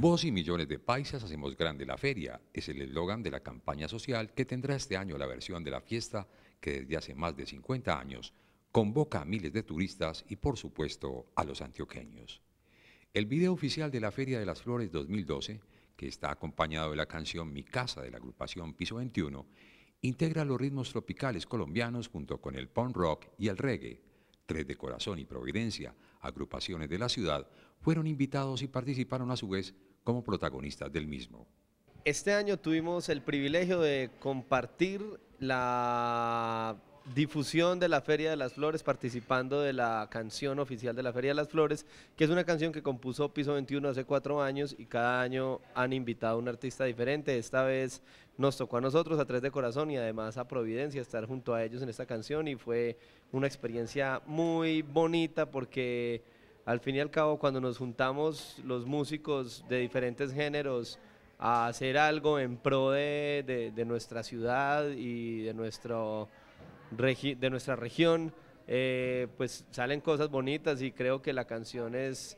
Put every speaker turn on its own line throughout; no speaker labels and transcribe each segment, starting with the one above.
Vos y millones de paisas hacemos grande la feria, es el eslogan de la campaña social que tendrá este año la versión de la fiesta que desde hace más de 50 años convoca a miles de turistas y por supuesto a los antioqueños. El video oficial de la Feria de las Flores 2012, que está acompañado de la canción Mi Casa de la agrupación Piso 21, integra los ritmos tropicales colombianos junto con el punk rock y el reggae. Tres de Corazón y Providencia, agrupaciones de la ciudad, fueron invitados y participaron a su vez como protagonistas del mismo.
Este año tuvimos el privilegio de compartir la difusión de la Feria de las Flores participando de la canción oficial de la Feria de las Flores, que es una canción que compuso Piso 21 hace cuatro años y cada año han invitado a un artista diferente. Esta vez nos tocó a nosotros, a Tres de Corazón y además a Providencia estar junto a ellos en esta canción y fue una experiencia muy bonita porque al fin y al cabo cuando nos juntamos los músicos de diferentes géneros a hacer algo en pro de, nuestra ciudad y de, de nuestra región, eh, pues salen cosas bonitas y creo que la canción es,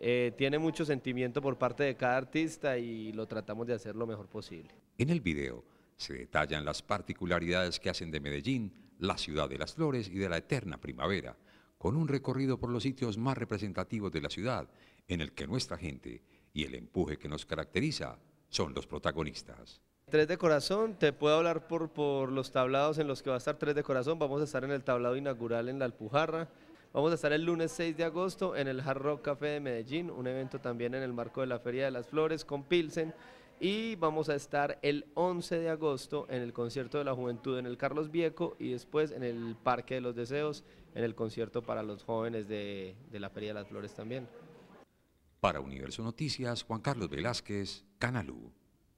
eh, tiene mucho sentimiento por parte de cada artista y lo tratamos de hacer lo mejor posible.
En el video se detallan las particularidades que hacen de Medellín la ciudad de las flores y de la eterna primavera con un recorrido por los sitios más representativos de la ciudad, en el que nuestra gente y el empuje que nos caracteriza son los protagonistas.
Tres de Corazón, te puedo hablar por, los tablados en los que va a estar Tres de Corazón, vamos a estar en el tablado inaugural en La Alpujarra, vamos a estar el lunes 6 de agosto en el Hard Rock Café de Medellín, un evento también en el marco de la Feria de las Flores con Pilsen, y vamos a estar el 11 de agosto en el concierto de la juventud en el Carlos Vieco y después en el Parque de los Deseos, en el concierto para los jóvenes de, de la Feria de las Flores también.
Para Universo Noticias, Juan Carlos Velázquez, Canalú.